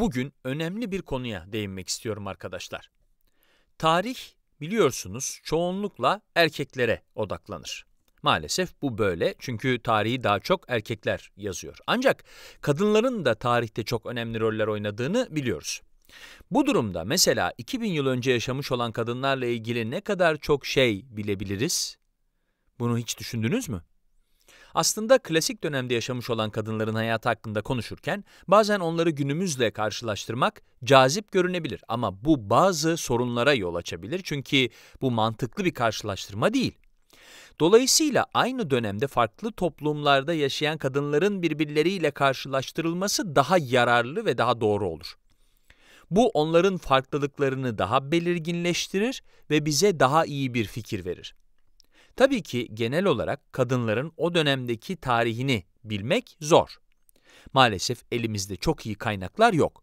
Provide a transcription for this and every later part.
Bugün önemli bir konuya değinmek istiyorum arkadaşlar. Tarih biliyorsunuz çoğunlukla erkeklere odaklanır. Maalesef bu böyle çünkü tarihi daha çok erkekler yazıyor. Ancak kadınların da tarihte çok önemli roller oynadığını biliyoruz. Bu durumda mesela 2000 yıl önce yaşamış olan kadınlarla ilgili ne kadar çok şey bilebiliriz? Bunu hiç düşündünüz mü? Aslında klasik dönemde yaşamış olan kadınların hayatı hakkında konuşurken bazen onları günümüzle karşılaştırmak cazip görünebilir ama bu bazı sorunlara yol açabilir çünkü bu mantıklı bir karşılaştırma değil. Dolayısıyla aynı dönemde farklı toplumlarda yaşayan kadınların birbirleriyle karşılaştırılması daha yararlı ve daha doğru olur. Bu onların farklılıklarını daha belirginleştirir ve bize daha iyi bir fikir verir. Tabii ki genel olarak kadınların o dönemdeki tarihini bilmek zor. Maalesef elimizde çok iyi kaynaklar yok.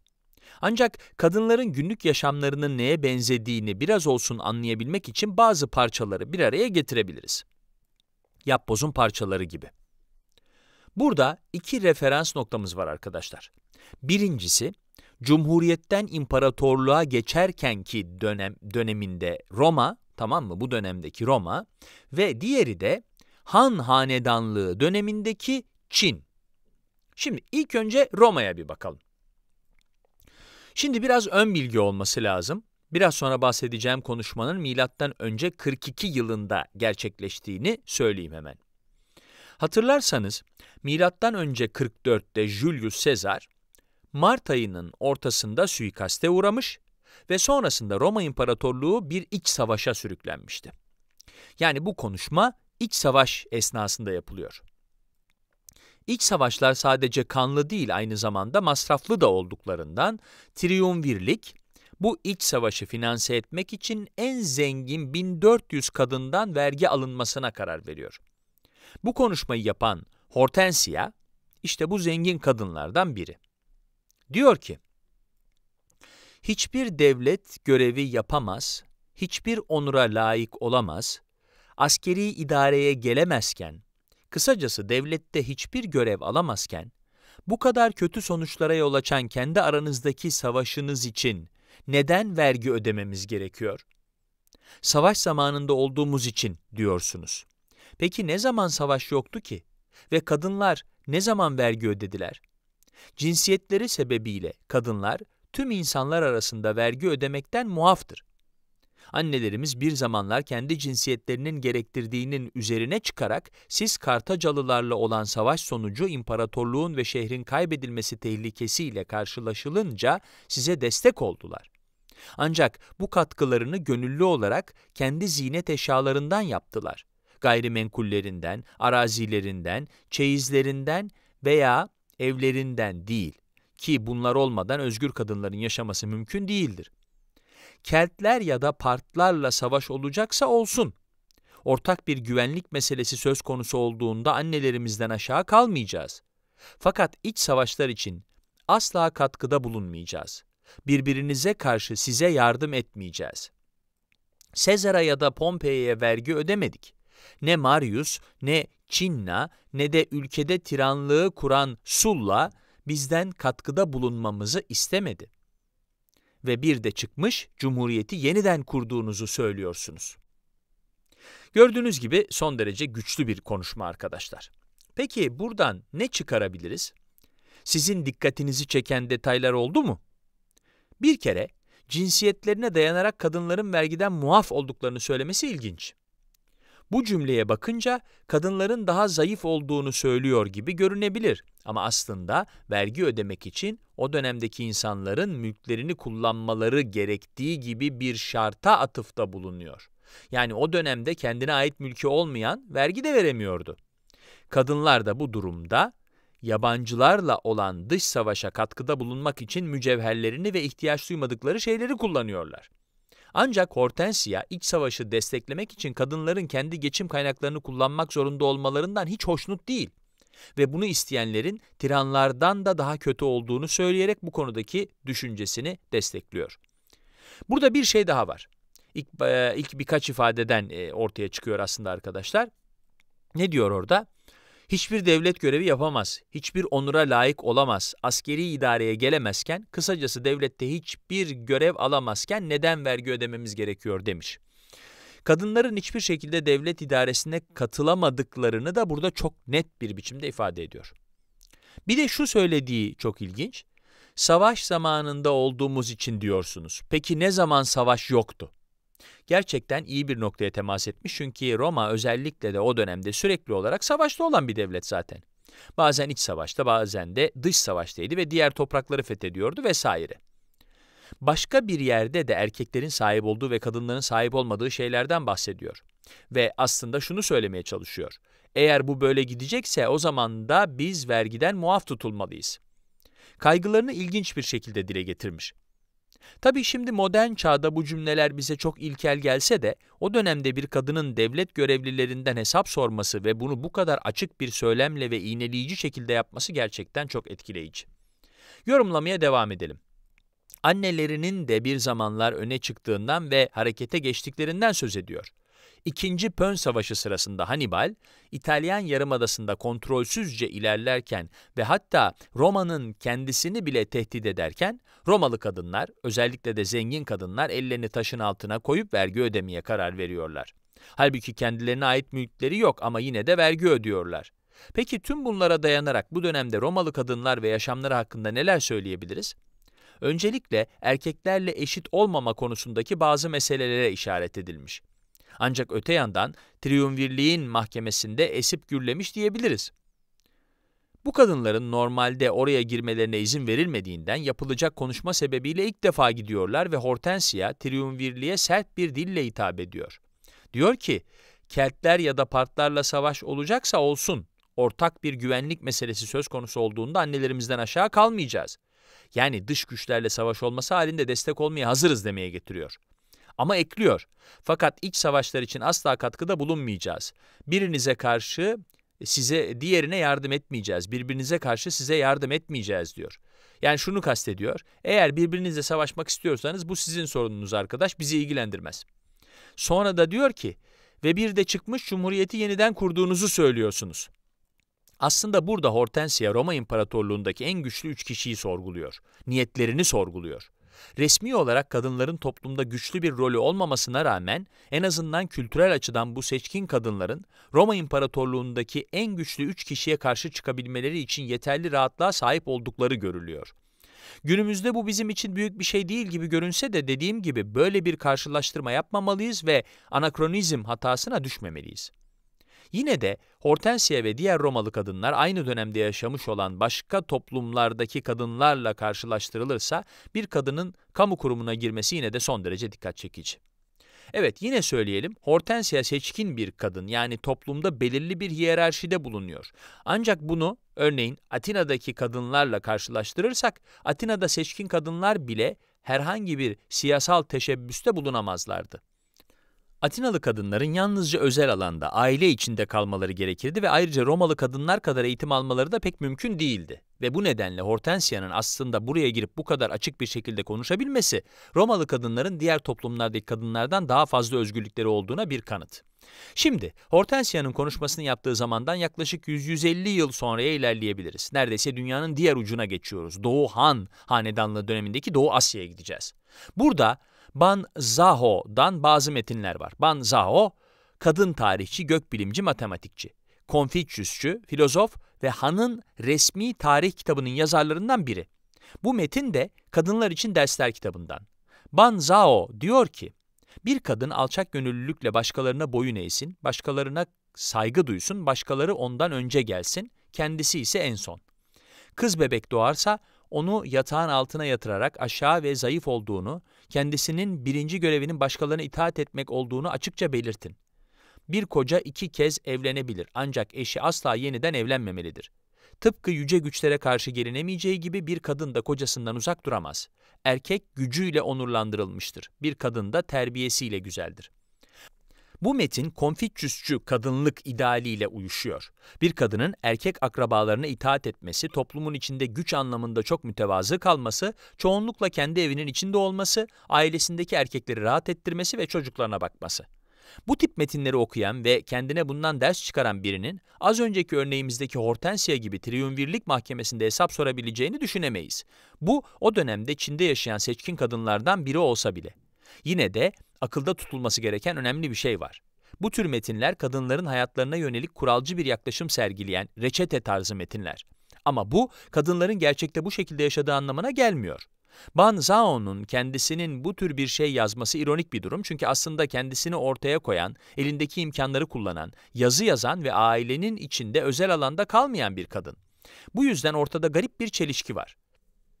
Ancak kadınların günlük yaşamlarının neye benzediğini biraz olsun anlayabilmek için bazı parçaları bir araya getirebiliriz. Yapbozun parçaları gibi. Burada iki referans noktamız var arkadaşlar. Birincisi, Cumhuriyet'ten imparatorluğa geçerkenki dönem, döneminde Roma, Tamam mı? Bu dönemdeki Roma ve diğeri de Han hanedanlığı dönemindeki Çin. Şimdi ilk önce Roma'ya bir bakalım. Şimdi biraz ön bilgi olması lazım. Biraz sonra bahsedeceğim konuşmanın milattan önce 42 yılında gerçekleştiğini söyleyeyim hemen. Hatırlarsanız milattan önce 44'te Julius Caesar Mart ayının ortasında suikaste uğramış ve sonrasında Roma İmparatorluğu bir iç savaşa sürüklenmişti. Yani bu konuşma iç savaş esnasında yapılıyor. İç savaşlar sadece kanlı değil aynı zamanda masraflı da olduklarından Triumvirlik bu iç savaşı finanse etmek için en zengin 1400 kadından vergi alınmasına karar veriyor. Bu konuşmayı yapan Hortensia işte bu zengin kadınlardan biri. Diyor ki, Hiçbir devlet görevi yapamaz, hiçbir onura layık olamaz, askeri idareye gelemezken, kısacası devlette hiçbir görev alamazken, bu kadar kötü sonuçlara yol açan kendi aranızdaki savaşınız için neden vergi ödememiz gerekiyor? Savaş zamanında olduğumuz için diyorsunuz. Peki ne zaman savaş yoktu ki? Ve kadınlar ne zaman vergi ödediler? Cinsiyetleri sebebiyle kadınlar tüm insanlar arasında vergi ödemekten muaftır. Annelerimiz bir zamanlar kendi cinsiyetlerinin gerektirdiğinin üzerine çıkarak siz Kartacalılarla olan savaş sonucu imparatorluğun ve şehrin kaybedilmesi tehlikesiyle karşılaşılınca size destek oldular. Ancak bu katkılarını gönüllü olarak kendi zinet eşyalarından yaptılar. Gayrimenkullerinden, arazilerinden, çeyizlerinden veya evlerinden değil. Ki bunlar olmadan özgür kadınların yaşaması mümkün değildir. Keltler ya da partlarla savaş olacaksa olsun. Ortak bir güvenlik meselesi söz konusu olduğunda annelerimizden aşağı kalmayacağız. Fakat iç savaşlar için asla katkıda bulunmayacağız. Birbirinize karşı size yardım etmeyeceğiz. Sezar'a ya da Pompei'ye vergi ödemedik. Ne Marius, ne Cinna ne de ülkede tiranlığı kuran Sulla, bizden katkıda bulunmamızı istemedi. Ve bir de çıkmış cumhuriyeti yeniden kurduğunuzu söylüyorsunuz. Gördüğünüz gibi son derece güçlü bir konuşma arkadaşlar. Peki buradan ne çıkarabiliriz? Sizin dikkatinizi çeken detaylar oldu mu? Bir kere cinsiyetlerine dayanarak kadınların vergiden muaf olduklarını söylemesi ilginç. Bu cümleye bakınca kadınların daha zayıf olduğunu söylüyor gibi görünebilir ama aslında vergi ödemek için o dönemdeki insanların mülklerini kullanmaları gerektiği gibi bir şarta atıfta bulunuyor. Yani o dönemde kendine ait mülkü olmayan vergi de veremiyordu. Kadınlar da bu durumda yabancılarla olan dış savaşa katkıda bulunmak için mücevherlerini ve ihtiyaç duymadıkları şeyleri kullanıyorlar. Ancak Hortensia iç savaşı desteklemek için kadınların kendi geçim kaynaklarını kullanmak zorunda olmalarından hiç hoşnut değil ve bunu isteyenlerin tiranlardan da daha kötü olduğunu söyleyerek bu konudaki düşüncesini destekliyor. Burada bir şey daha var. İlk, e, ilk birkaç ifadeden e, ortaya çıkıyor aslında arkadaşlar. Ne diyor orada? Hiçbir devlet görevi yapamaz, hiçbir onura layık olamaz, askeri idareye gelemezken, kısacası devlette hiçbir görev alamazken neden vergi ödememiz gerekiyor demiş. Kadınların hiçbir şekilde devlet idaresine katılamadıklarını da burada çok net bir biçimde ifade ediyor. Bir de şu söylediği çok ilginç. Savaş zamanında olduğumuz için diyorsunuz. Peki ne zaman savaş yoktu? Gerçekten iyi bir noktaya temas etmiş çünkü Roma özellikle de o dönemde sürekli olarak savaşta olan bir devlet zaten. Bazen iç savaşta bazen de dış savaştaydı ve diğer toprakları fethediyordu vesaire. Başka bir yerde de erkeklerin sahip olduğu ve kadınların sahip olmadığı şeylerden bahsediyor. Ve aslında şunu söylemeye çalışıyor. Eğer bu böyle gidecekse o zaman da biz vergiden muaf tutulmalıyız. Kaygılarını ilginç bir şekilde dile getirmiş. Tabi şimdi modern çağda bu cümleler bize çok ilkel gelse de o dönemde bir kadının devlet görevlilerinden hesap sorması ve bunu bu kadar açık bir söylemle ve iğneleyici şekilde yapması gerçekten çok etkileyici. Yorumlamaya devam edelim. Annelerinin de bir zamanlar öne çıktığından ve harekete geçtiklerinden söz ediyor. İkinci Pön Savaşı sırasında Hannibal, İtalyan yarımadasında kontrolsüzce ilerlerken ve hatta Roma'nın kendisini bile tehdit ederken, Romalı kadınlar, özellikle de zengin kadınlar ellerini taşın altına koyup vergi ödemeye karar veriyorlar. Halbuki kendilerine ait mülkleri yok ama yine de vergi ödüyorlar. Peki tüm bunlara dayanarak bu dönemde Romalı kadınlar ve yaşamları hakkında neler söyleyebiliriz? Öncelikle erkeklerle eşit olmama konusundaki bazı meselelere işaret edilmiş. Ancak öte yandan triumvirliğin mahkemesinde esip gürlemiş diyebiliriz. Bu kadınların normalde oraya girmelerine izin verilmediğinden yapılacak konuşma sebebiyle ilk defa gidiyorlar ve Hortensia triumvirliğe sert bir dille hitap ediyor. Diyor ki, Keltler ya da partlarla savaş olacaksa olsun, ortak bir güvenlik meselesi söz konusu olduğunda annelerimizden aşağı kalmayacağız. Yani dış güçlerle savaş olması halinde destek olmaya hazırız demeye getiriyor. Ama ekliyor. Fakat iç savaşlar için asla katkıda bulunmayacağız. Birinize karşı size diğerine yardım etmeyeceğiz, birbirinize karşı size yardım etmeyeceğiz diyor. Yani şunu kastediyor, eğer birbirinizle savaşmak istiyorsanız bu sizin sorununuz arkadaş, bizi ilgilendirmez. Sonra da diyor ki, ve bir de çıkmış cumhuriyeti yeniden kurduğunuzu söylüyorsunuz. Aslında burada Hortensia Roma İmparatorluğundaki en güçlü üç kişiyi sorguluyor. Niyetlerini sorguluyor. Resmi olarak kadınların toplumda güçlü bir rolü olmamasına rağmen en azından kültürel açıdan bu seçkin kadınların Roma İmparatorluğundaki en güçlü üç kişiye karşı çıkabilmeleri için yeterli rahatlığa sahip oldukları görülüyor. Günümüzde bu bizim için büyük bir şey değil gibi görünse de dediğim gibi böyle bir karşılaştırma yapmamalıyız ve anakronizm hatasına düşmemeliyiz. Yine de Hortensia ve diğer Romalı kadınlar aynı dönemde yaşamış olan başka toplumlardaki kadınlarla karşılaştırılırsa bir kadının kamu kurumuna girmesi yine de son derece dikkat çekici. Evet yine söyleyelim Hortensia seçkin bir kadın yani toplumda belirli bir hiyerarşide bulunuyor. Ancak bunu örneğin Atina'daki kadınlarla karşılaştırırsak Atina'da seçkin kadınlar bile herhangi bir siyasal teşebbüste bulunamazlardı. Atinalı kadınların yalnızca özel alanda, aile içinde kalmaları gerekirdi ve ayrıca Romalı kadınlar kadar eğitim almaları da pek mümkün değildi. Ve bu nedenle Hortensia'nın aslında buraya girip bu kadar açık bir şekilde konuşabilmesi, Romalı kadınların diğer toplumlardaki kadınlardan daha fazla özgürlükleri olduğuna bir kanıt. Şimdi Hortensia'nın konuşmasını yaptığı zamandan yaklaşık 100-150 yıl sonraya ilerleyebiliriz. Neredeyse dünyanın diğer ucuna geçiyoruz. Doğu Han Hanedanlığı dönemindeki Doğu Asya'ya gideceğiz. Burada Ban Banzaho'dan bazı metinler var. Ban Banzaho, kadın tarihçi, gökbilimci, matematikçi, Konfüçyüsçü, filozof ve Han'ın resmi tarih kitabının yazarlarından biri. Bu metin de kadınlar için dersler kitabından. Ban Zhao diyor ki, bir kadın alçak gönüllülükle başkalarına boyun eğsin, başkalarına saygı duysun, başkaları ondan önce gelsin, kendisi ise en son. Kız bebek doğarsa onu yatağın altına yatırarak aşağı ve zayıf olduğunu, kendisinin birinci görevinin başkalarına itaat etmek olduğunu açıkça belirtin. Bir koca iki kez evlenebilir ancak eşi asla yeniden evlenmemelidir. Tıpkı yüce güçlere karşı gelinemeyeceği gibi bir kadın da kocasından uzak duramaz. Erkek gücüyle onurlandırılmıştır. Bir kadın da terbiyesiyle güzeldir. Bu metin konfüçyüsçü kadınlık idealiyle uyuşuyor. Bir kadının erkek akrabalarına itaat etmesi, toplumun içinde güç anlamında çok mütevazı kalması, çoğunlukla kendi evinin içinde olması, ailesindeki erkekleri rahat ettirmesi ve çocuklarına bakması. Bu tip metinleri okuyan ve kendine bundan ders çıkaran birinin az önceki örneğimizdeki Hortensia gibi triumvirlik mahkemesinde hesap sorabileceğini düşünemeyiz. Bu o dönemde Çin'de yaşayan seçkin kadınlardan biri olsa bile. Yine de akılda tutulması gereken önemli bir şey var. Bu tür metinler kadınların hayatlarına yönelik kuralcı bir yaklaşım sergileyen reçete tarzı metinler. Ama bu kadınların gerçekte bu şekilde yaşadığı anlamına gelmiyor. Ban Zao'nun kendisinin bu tür bir şey yazması ironik bir durum çünkü aslında kendisini ortaya koyan, elindeki imkanları kullanan, yazı yazan ve ailenin içinde özel alanda kalmayan bir kadın. Bu yüzden ortada garip bir çelişki var.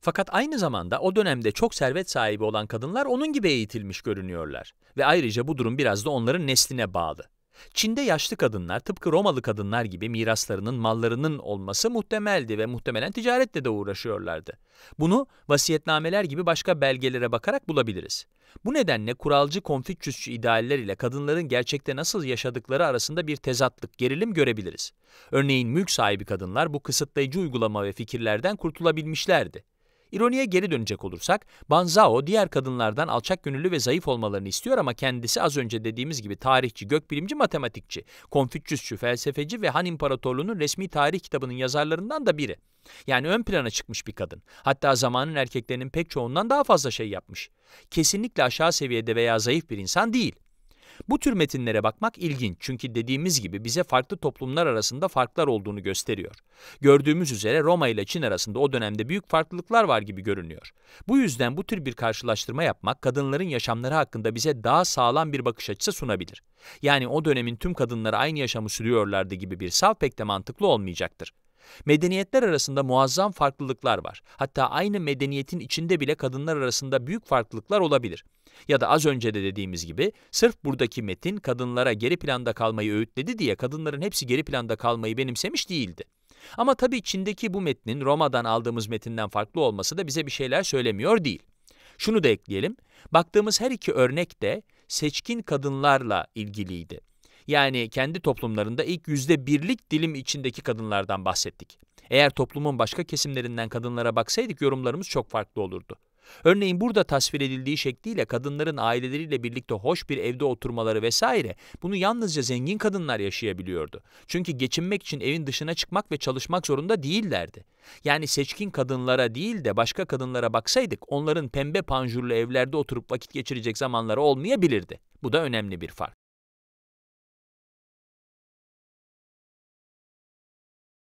Fakat aynı zamanda o dönemde çok servet sahibi olan kadınlar onun gibi eğitilmiş görünüyorlar. Ve ayrıca bu durum biraz da onların nesline bağlı. Çin'de yaşlı kadınlar tıpkı Romalı kadınlar gibi miraslarının, mallarının olması muhtemeldi ve muhtemelen ticaretle de uğraşıyorlardı. Bunu vasiyetnameler gibi başka belgelere bakarak bulabiliriz. Bu nedenle kuralcı konfüçyüsçü idealler ile kadınların gerçekte nasıl yaşadıkları arasında bir tezatlık, gerilim görebiliriz. Örneğin mülk sahibi kadınlar bu kısıtlayıcı uygulama ve fikirlerden kurtulabilmişlerdi. İroniye geri dönecek olursak, Banzao diğer kadınlardan alçak gönüllü ve zayıf olmalarını istiyor ama kendisi az önce dediğimiz gibi tarihçi, gökbilimci, matematikçi, konfüçyüsçü, felsefeci ve Han İmparatorluğu'nun resmi tarih kitabının yazarlarından da biri. Yani ön plana çıkmış bir kadın. Hatta zamanın erkeklerinin pek çoğundan daha fazla şey yapmış. Kesinlikle aşağı seviyede veya zayıf bir insan değil. Bu tür metinlere bakmak ilginç çünkü dediğimiz gibi bize farklı toplumlar arasında farklar olduğunu gösteriyor. Gördüğümüz üzere Roma ile Çin arasında o dönemde büyük farklılıklar var gibi görünüyor. Bu yüzden bu tür bir karşılaştırma yapmak kadınların yaşamları hakkında bize daha sağlam bir bakış açısı sunabilir. Yani o dönemin tüm kadınları aynı yaşamı sürüyorlardı gibi bir sav pek de mantıklı olmayacaktır. Medeniyetler arasında muazzam farklılıklar var. Hatta aynı medeniyetin içinde bile kadınlar arasında büyük farklılıklar olabilir. Ya da az önce de dediğimiz gibi sırf buradaki metin kadınlara geri planda kalmayı öğütledi diye kadınların hepsi geri planda kalmayı benimsemiş değildi. Ama tabii Çin'deki bu metnin Roma'dan aldığımız metinden farklı olması da bize bir şeyler söylemiyor değil. Şunu da ekleyelim, baktığımız her iki örnek de seçkin kadınlarla ilgiliydi. Yani kendi toplumlarında ilk yüzde birlik dilim içindeki kadınlardan bahsettik. Eğer toplumun başka kesimlerinden kadınlara baksaydık yorumlarımız çok farklı olurdu. Örneğin burada tasvir edildiği şekliyle kadınların aileleriyle birlikte hoş bir evde oturmaları vesaire bunu yalnızca zengin kadınlar yaşayabiliyordu. Çünkü geçinmek için evin dışına çıkmak ve çalışmak zorunda değillerdi. Yani seçkin kadınlara değil de başka kadınlara baksaydık onların pembe panjurlu evlerde oturup vakit geçirecek zamanları olmayabilirdi. Bu da önemli bir fark.